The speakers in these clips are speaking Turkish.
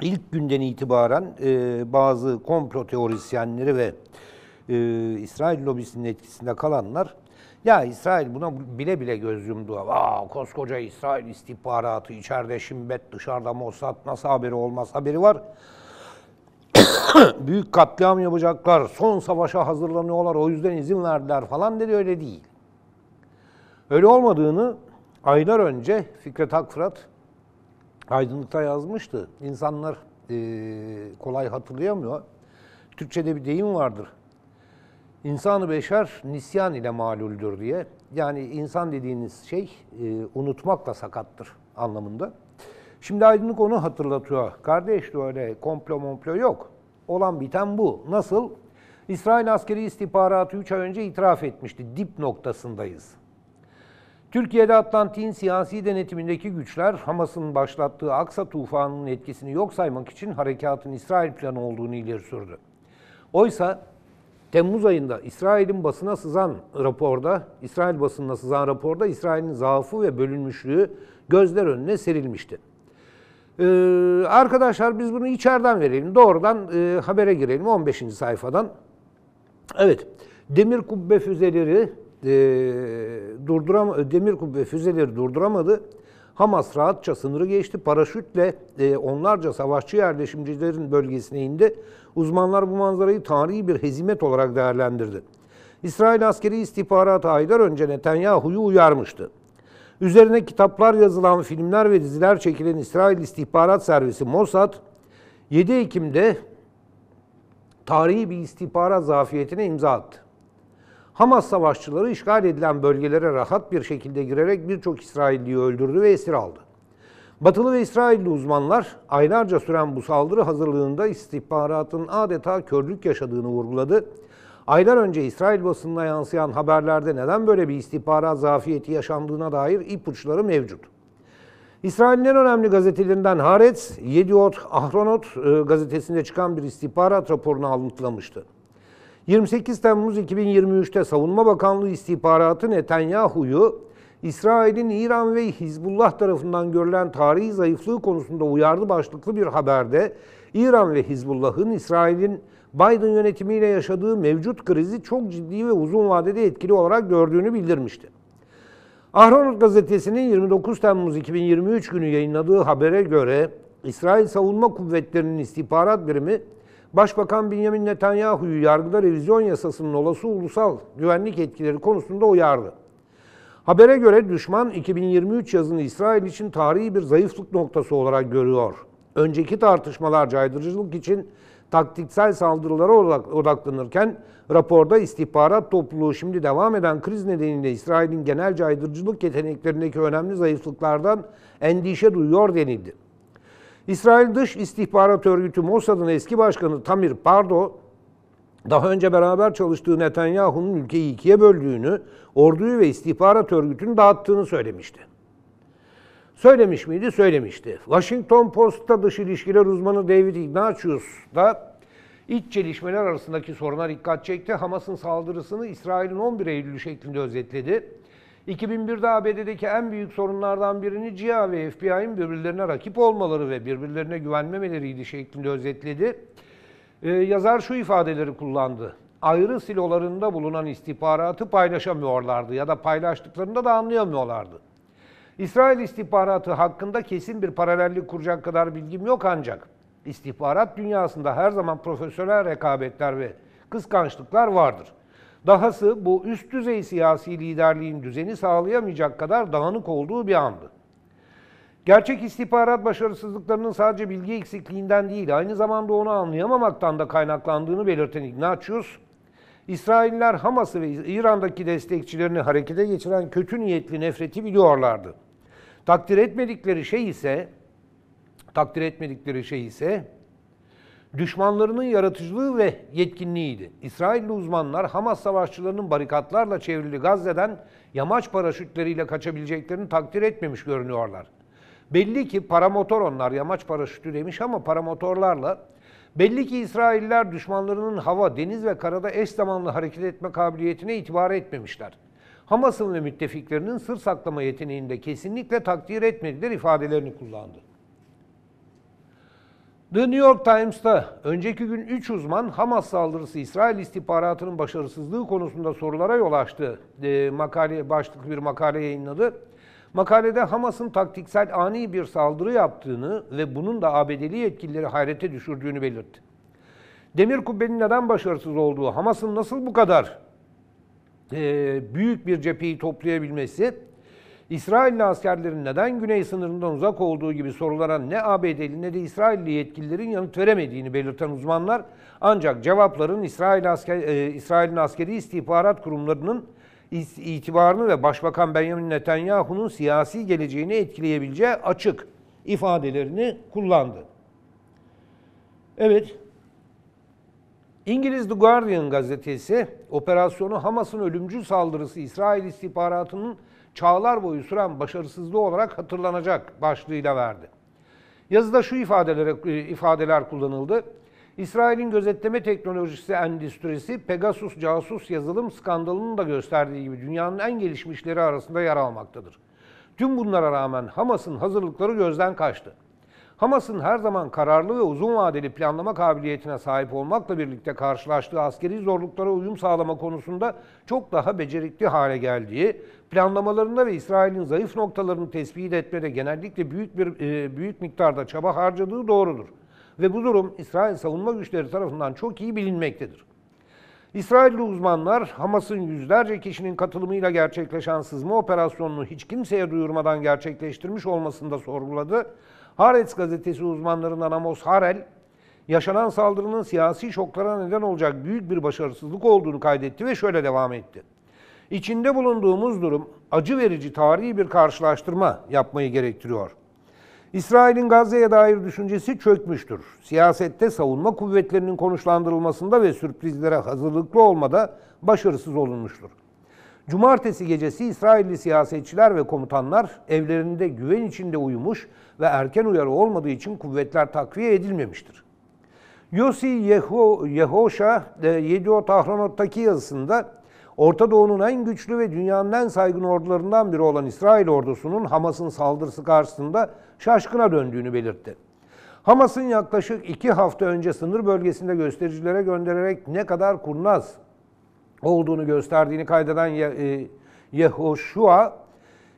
ilk günden itibaren e, bazı komplo teorisyenleri ve e, İsrail lobisinin etkisinde kalanlar ya İsrail buna bile bile göz yumdu. Aa, koskoca İsrail istihbaratı içeride şimbet dışarıda Mossad nasıl haberi olmaz haberi var. Büyük katliam yapacaklar. Son savaşa hazırlanıyorlar. O yüzden izin verdiler falan dedi. Öyle değil. Öyle olmadığını aylar önce Fikret Akfırat aydınlıkta yazmıştı. İnsanlar e, kolay hatırlayamıyor. Türkçe'de bir deyim vardır. İnsanı beşer nisyan ile maluldür diye. Yani insan dediğiniz şey e, unutmakla sakattır anlamında. Şimdi aydınlık onu hatırlatıyor. Kardeş de öyle komplo momplo yok. Olan biten bu. Nasıl? İsrail askeri istihbaratı 3 ay önce itiraf etmişti. Dip noktasındayız. Türkiye'de Atlantik'in siyasi denetimindeki güçler Hamas'ın başlattığı Aksa tufanının etkisini yok saymak için harekatın İsrail planı olduğunu ileri sürdü. Oysa Temmuz ayında İsrail'in basına sızan raporda, İsrail basınına sızan raporda İsrail'in zaafı ve bölünmüşlüğü gözler önüne serilmişti. Ee, arkadaşlar biz bunu içeriden verelim. Doğrudan e, habere girelim 15. sayfadan. Evet, demir kubbe füzeleri e, durduram demir kubbe füzeleri durduramadı. Hamas rahatça sınırı geçti. Paraşütle e, onlarca savaşçı yerleşimcilerin bölgesine indi. Uzmanlar bu manzarayı tarihi bir hezimet olarak değerlendirdi. İsrail askeri istihbaratı aylar önce Netanyahu'yu uyarmıştı. Üzerine kitaplar yazılan, filmler ve diziler çekilen İsrail istihbarat servisi Mossad, 7 Ekim'de tarihi bir istihbarat zafiyetine imza attı. Hamas savaşçıları işgal edilen bölgelere rahat bir şekilde girerek birçok İsrailliyi öldürdü ve esir aldı. Batılı ve İsrailli uzmanlar aylarca süren bu saldırı hazırlığında istihbaratın adeta körlük yaşadığını vurguladı. Aylar önce İsrail basınına yansıyan haberlerde neden böyle bir istihbarat zafiyeti yaşandığına dair ipuçları mevcut. İsrail'in en önemli gazetelerinden Haaretz, Yediot Ahronot e, gazetesinde çıkan bir istihbarat raporunu alıntılamıştı. 28 Temmuz 2023'te Savunma Bakanlığı istihbaratı Netanyahu'yu İsrail'in İran ve Hizbullah tarafından görülen tarihi zayıflığı konusunda uyardı başlıklı bir haberde İran ve Hizbullah'ın İsrail'in Biden yönetimiyle yaşadığı mevcut krizi çok ciddi ve uzun vadede etkili olarak gördüğünü bildirmişti. Ahronot gazetesinin 29 Temmuz 2023 günü yayınladığı habere göre İsrail Savunma Kuvvetleri'nin istihbarat birimi Başbakan Benjamin Netanyahu'yu yargıda revizyon yasasının olası ulusal güvenlik etkileri konusunda uyardı. Habere göre düşman 2023 yazını İsrail için tarihi bir zayıflık noktası olarak görüyor. Önceki tartışmalar caydırıcılık için taktiksel saldırılara odaklanırken raporda istihbarat topluluğu şimdi devam eden kriz nedeniyle İsrail'in genel caydırıcılık yeteneklerindeki önemli zayıflıklardan endişe duyuyor denildi. İsrail Dış İstihbarat Örgütü Mossad'ın eski başkanı Tamir Pardo, daha önce beraber çalıştığı Netanyahu'nun ülkeyi ikiye böldüğünü, orduyu ve istihbarat örgütünü dağıttığını söylemişti. Söylemiş miydi? Söylemişti. Washington Post'ta dış ilişkiler uzmanı David Ignatius da iç çelişmeler arasındaki soruna dikkat çekti. Hamas'ın saldırısını İsrail'in 11 Eylül'ü şeklinde özetledi. 2001'de ABD'deki en büyük sorunlardan birini CIA ve FBI'nin birbirlerine rakip olmaları ve birbirlerine güvenmemeleriydi şeklinde özetledi. Ee, yazar şu ifadeleri kullandı. Ayrı silolarında bulunan istihbaratı paylaşamıyorlardı ya da paylaştıklarında da anlayamıyorlardı. İsrail istihbaratı hakkında kesin bir paralellik kuracak kadar bilgim yok ancak istihbarat dünyasında her zaman profesyonel rekabetler ve kıskançlıklar vardır. Dahası bu üst düzey siyasi liderliğin düzeni sağlayamayacak kadar dağınık olduğu bir andı. Gerçek istihbarat başarısızlıklarının sadece bilgi eksikliğinden değil, aynı zamanda onu anlayamamaktan da kaynaklandığını belirten Ignatius, İsrailler Hamas'ı ve İran'daki destekçilerini harekete geçiren kötü niyetli nefreti biliyorlardı. Takdir etmedikleri şey ise takdir etmedikleri şey ise düşmanlarının yaratıcılığı ve yetkinliğiydi. İsrailli uzmanlar Hamas savaşçılarının barikatlarla çevrili Gazze'den yamaç paraşütleriyle kaçabileceklerini takdir etmemiş görünüyorlar. Belli ki paramotor onlar yamaç paraşütü demiş ama paramotorlarla belli ki İsrailler düşmanlarının hava, deniz ve karada eş zamanlı hareket etme kabiliyetine itibar etmemişler. Hamas'ın ve müttefiklerinin sır saklama yeteneğinde kesinlikle takdir etmediler ifadelerini kullandı. The New York Times'ta önceki gün 3 uzman Hamas saldırısı İsrail istihbaratının başarısızlığı konusunda sorulara yol açtı. E, makale başlıklı bir makale yayınladı. Makalede Hamas'ın taktiksel ani bir saldırı yaptığını ve bunun da ABD'li yetkilileri hayrete düşürdüğünü belirtti. Demir Kubbe'nin neden başarısız olduğu, Hamas'ın nasıl bu kadar e, büyük bir cepheyi toplayabilmesi İsrailli askerlerin neden güney sınırından uzak olduğu gibi sorulara ne ABD'li ne de İsrailli yetkililerin yanıt veremediğini belirten uzmanlar ancak cevapların İsrail asker, e, İsrail'in askeri istihbarat kurumlarının itibarını ve Başbakan Benjamin Netanyahu'nun siyasi geleceğini etkileyebileceği açık ifadelerini kullandı. Evet, İngiliz The Guardian gazetesi operasyonu Hamas'ın ölümcül saldırısı İsrail istihbaratının çağlar boyu süren başarısızlığı olarak hatırlanacak başlığıyla verdi. Yazıda şu ifadelere, e, ifadeler kullanıldı. İsrail'in gözetleme teknolojisi endüstrisi Pegasus casus yazılım skandalının da gösterdiği gibi dünyanın en gelişmişleri arasında yer almaktadır. Tüm bunlara rağmen Hamas'ın hazırlıkları gözden kaçtı. Hamas'ın her zaman kararlı ve uzun vadeli planlama kabiliyetine sahip olmakla birlikte karşılaştığı askeri zorluklara uyum sağlama konusunda çok daha becerikli hale geldiği, planlamalarında ve İsrail'in zayıf noktalarını tespit etmede genellikle büyük bir e, büyük miktarda çaba harcadığı doğrudur. Ve bu durum İsrail savunma güçleri tarafından çok iyi bilinmektedir. İsrailli uzmanlar Hamas'ın yüzlerce kişinin katılımıyla gerçekleşen sızma operasyonunu hiç kimseye duyurmadan gerçekleştirmiş olmasını da sorguladı Haaretz gazetesi uzmanlarından Amos Harel, yaşanan saldırının siyasi şoklara neden olacak büyük bir başarısızlık olduğunu kaydetti ve şöyle devam etti. İçinde bulunduğumuz durum acı verici tarihi bir karşılaştırma yapmayı gerektiriyor. İsrail'in Gazze'ye dair düşüncesi çökmüştür. Siyasette savunma kuvvetlerinin konuşlandırılmasında ve sürprizlere hazırlıklı olmada başarısız olunmuştur. Cumartesi gecesi İsrailli siyasetçiler ve komutanlar evlerinde güven içinde uyumuş ve erken uyarı olmadığı için kuvvetler takviye edilmemiştir. Yossi Yeho, Yehoşa, e, Yedio Tahranot'taki yazısında Orta Doğu'nun en güçlü ve dünyanın en saygın ordularından biri olan İsrail ordusunun Hamas'ın saldırısı karşısında şaşkına döndüğünü belirtti. Hamas'ın yaklaşık iki hafta önce sınır bölgesinde göstericilere göndererek ne kadar kurnaz, olduğunu gösterdiğini kaydeden e, Yehoşua,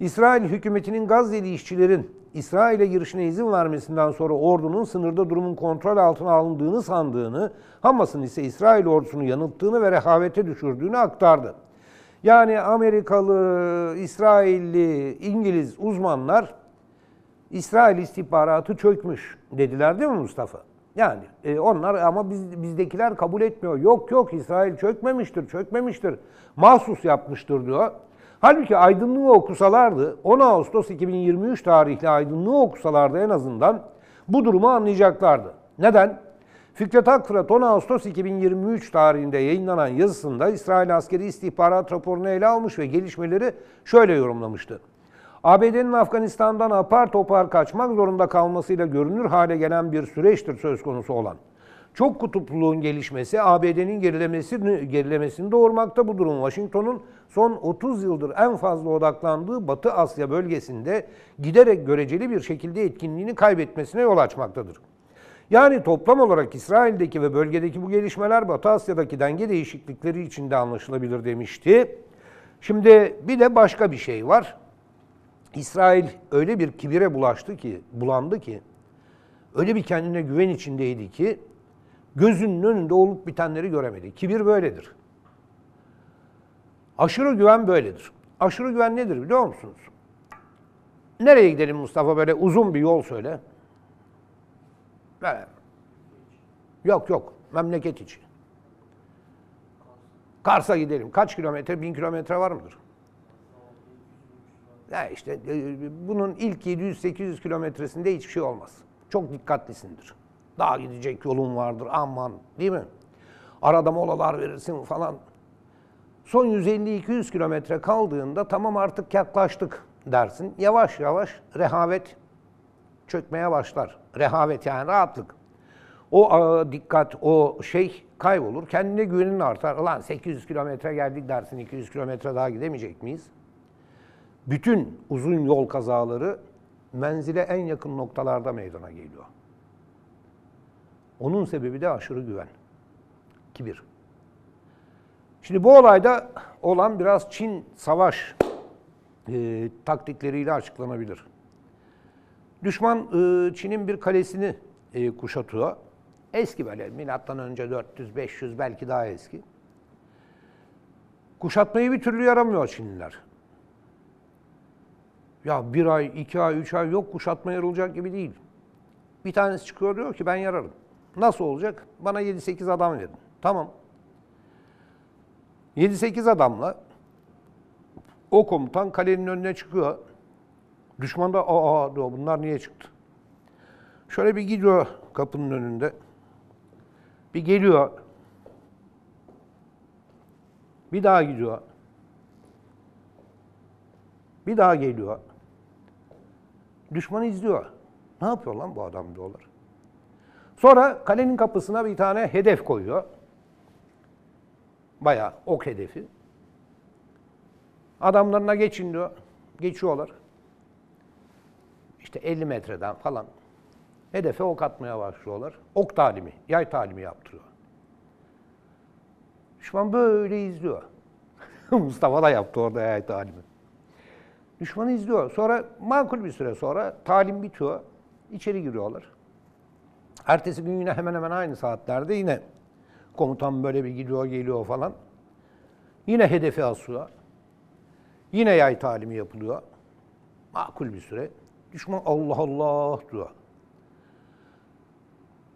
İsrail hükümetinin Gazze'li işçilerin İsrail'e girişine izin vermesinden sonra ordunun sınırda durumun kontrol altına alındığını sandığını, Hamas'ın ise İsrail ordusunu yanılttığını ve rehavete düşürdüğünü aktardı. Yani Amerikalı, İsrailli, İngiliz uzmanlar İsrail istihbaratı çökmüş dediler değil mi Mustafa? Yani e, onlar ama biz bizdekiler kabul etmiyor. Yok yok İsrail çökmemiştir, çökmemiştir. Mahsus yapmıştır diyor. Halbuki aydınlığı okusalardı, 10 Ağustos 2023 tarihli aydınlığı okusalardı en azından bu durumu anlayacaklardı. Neden? Fikret Akfırat 10 Ağustos 2023 tarihinde yayınlanan yazısında İsrail askeri istihbarat raporunu ele almış ve gelişmeleri şöyle yorumlamıştı. ABD'nin Afganistan'dan apar topar kaçmak zorunda kalmasıyla görünür hale gelen bir süreçtir söz konusu olan. Çok kutupluluğun gelişmesi ABD'nin gerilemesini, gerilemesini doğurmakta bu durum Washington'un son 30 yıldır en fazla odaklandığı Batı Asya bölgesinde giderek göreceli bir şekilde etkinliğini kaybetmesine yol açmaktadır. Yani toplam olarak İsrail'deki ve bölgedeki bu gelişmeler Batı Asya'daki denge değişiklikleri içinde anlaşılabilir demişti. Şimdi bir de başka bir şey var. İsrail öyle bir kibire bulaştı ki, bulandı ki, öyle bir kendine güven içindeydi ki gözünün önünde olup bitenleri göremedi. Kibir böyledir. Aşırı güven böyledir. Aşırı güven nedir biliyor musunuz? Nereye gidelim Mustafa böyle uzun bir yol söyle. Böyle. Yok yok memleket için. Kars'a gidelim. Kaç kilometre? Bin kilometre var mıdır? Ya işte e, bunun ilk 700-800 kilometresinde hiçbir şey olmaz. Çok dikkatlisindir. Daha gidecek yolun vardır aman değil mi? Arada molalar verirsin falan. Son 150-200 kilometre kaldığında tamam artık yaklaştık dersin. Yavaş yavaş rehavet çökmeye başlar. Rehavet yani rahatlık. O e, dikkat, o şey kaybolur. Kendine güvenin artar. Lan 800 kilometre geldik dersin, 200 kilometre daha gidemeyecek miyiz? bütün uzun yol kazaları menzile en yakın noktalarda meydana geliyor. Onun sebebi de aşırı güven, kibir. Şimdi bu olayda olan biraz Çin savaş e, taktikleriyle açıklanabilir. Düşman e, Çin'in bir kalesini e, kuşatıyor. Eski böyle milattan önce 400-500 belki daha eski. Kuşatmayı bir türlü yaramıyor Çinliler. Ya bir ay, iki ay, üç ay yok kuşatma yarılacak gibi değil. Bir tanesi çıkıyor diyor ki ben yararım. Nasıl olacak? Bana 7-8 adam verin. Tamam. 7-8 adamla o komutan kalenin önüne çıkıyor. Düşman da aa diyor bunlar niye çıktı? Şöyle bir gidiyor kapının önünde. Bir geliyor. Bir daha gidiyor. Bir daha geliyor. Düşmanı izliyor. Ne yapıyor lan bu adam diyorlar. Sonra kalenin kapısına bir tane hedef koyuyor. Bayağı ok hedefi. Adamlarına geçin diyor. Geçiyorlar. İşte 50 metreden falan hedefe ok atmaya başlıyorlar. Ok talimi, yay talimi yaptırıyor. Düşman böyle izliyor. Mustafa da yaptı orada yay talimi. Düşmanı izliyor. Sonra makul bir süre sonra talim bitiyor. İçeri giriyorlar. Ertesi gün yine hemen hemen aynı saatlerde yine komutan böyle bir gidiyor geliyor falan. Yine hedefi asıyor. Yine yay talimi yapılıyor. Makul bir süre. Düşman Allah Allah diyor.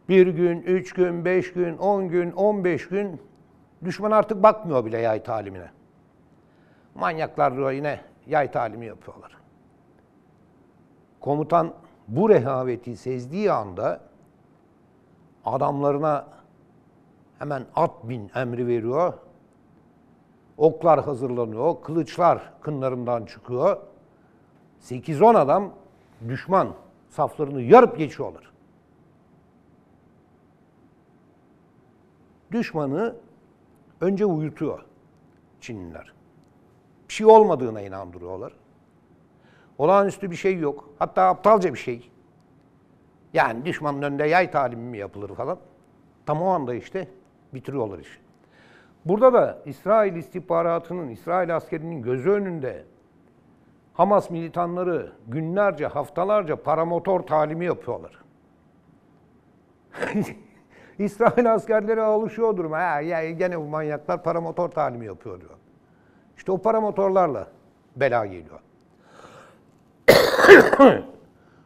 Bir gün, üç gün, beş gün, on gün, on beş gün düşman artık bakmıyor bile yay talimine. Manyaklar diyor yine yay talimi yapıyorlar. Komutan bu rehaveti sezdiği anda adamlarına hemen at bin emri veriyor. Oklar hazırlanıyor, kılıçlar kınlarından çıkıyor. 8-10 adam düşman saflarını yarıp geçiyorlar. Düşmanı önce uyutuyor Çinliler bir şey olmadığına inandırıyorlar. Olağanüstü bir şey yok. Hatta aptalca bir şey. Yani düşmanın önünde yay talimi mi yapılır falan. Tam o anda işte bitiriyorlar işi. Burada da İsrail istihbaratının, İsrail askerinin gözü önünde Hamas militanları günlerce, haftalarca paramotor talimi yapıyorlar. İsrail askerleri alışıyor duruma. Ha, ya, gene bu manyaklar paramotor talimi yapıyor diyor. İşte o paramotorlarla bela geliyor.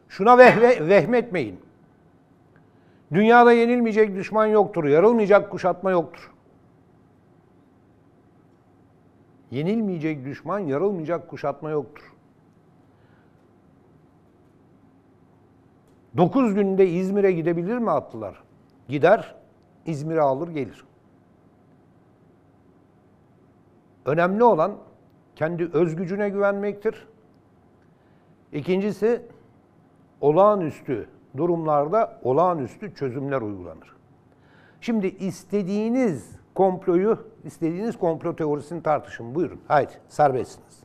Şuna vehve, vehmetmeyin. Dünyada yenilmeyecek düşman yoktur, yarılmayacak kuşatma yoktur. Yenilmeyecek düşman, yarılmayacak kuşatma yoktur. 9 günde İzmir'e gidebilir mi atlılar? Gider, İzmir'e alır gelir. Önemli olan kendi özgücüne güvenmektir. İkincisi olağanüstü durumlarda olağanüstü çözümler uygulanır. Şimdi istediğiniz komployu, istediğiniz komplo teorisini tartışın. Buyurun. Haydi serbestsiniz.